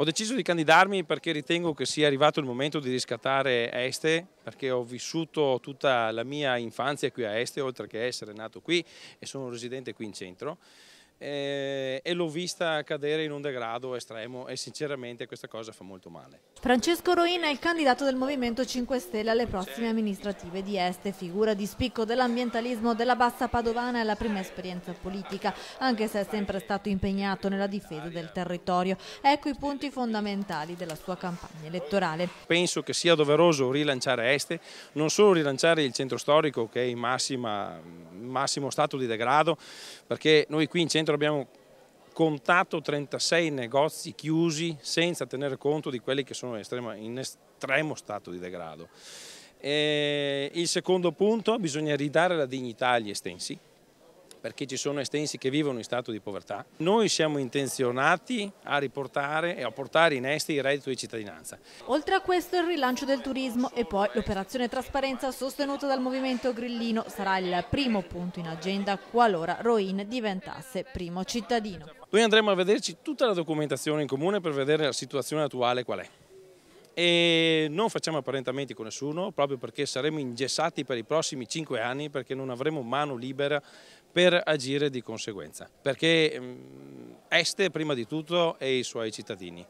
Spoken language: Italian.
Ho deciso di candidarmi perché ritengo che sia arrivato il momento di riscattare Este, perché ho vissuto tutta la mia infanzia qui a Este, oltre che essere nato qui e sono un residente qui in centro. Eh, e, l'ho vista cadere in un degrado estremo e sinceramente questa cosa fa molto male. Francesco Roina è il candidato del Movimento 5 Stelle alle prossime amministrative di Este, figura di spicco dell'ambientalismo della bassa padovana e la prima esperienza politica, anche se è sempre stato impegnato nella difesa del territorio. Ecco i punti fondamentali della sua campagna elettorale. Penso che sia doveroso rilanciare Este, non solo rilanciare il centro storico che è in massima massimo stato di degrado perché noi qui in centro abbiamo contato 36 negozi chiusi senza tenere conto di quelli che sono in estremo, in estremo stato di degrado. E il secondo punto, bisogna ridare la dignità agli estensi, perché ci sono estensi che vivono in stato di povertà. Noi siamo intenzionati a riportare e a portare in esti il reddito di cittadinanza. Oltre a questo il rilancio del turismo e poi l'operazione trasparenza sostenuta dal Movimento Grillino sarà il primo punto in agenda qualora Roin diventasse primo cittadino. Noi andremo a vederci tutta la documentazione in comune per vedere la situazione attuale qual è e non facciamo apparentamenti con nessuno proprio perché saremo ingessati per i prossimi cinque anni perché non avremo mano libera per agire di conseguenza, perché mm, Este prima di tutto e i suoi cittadini.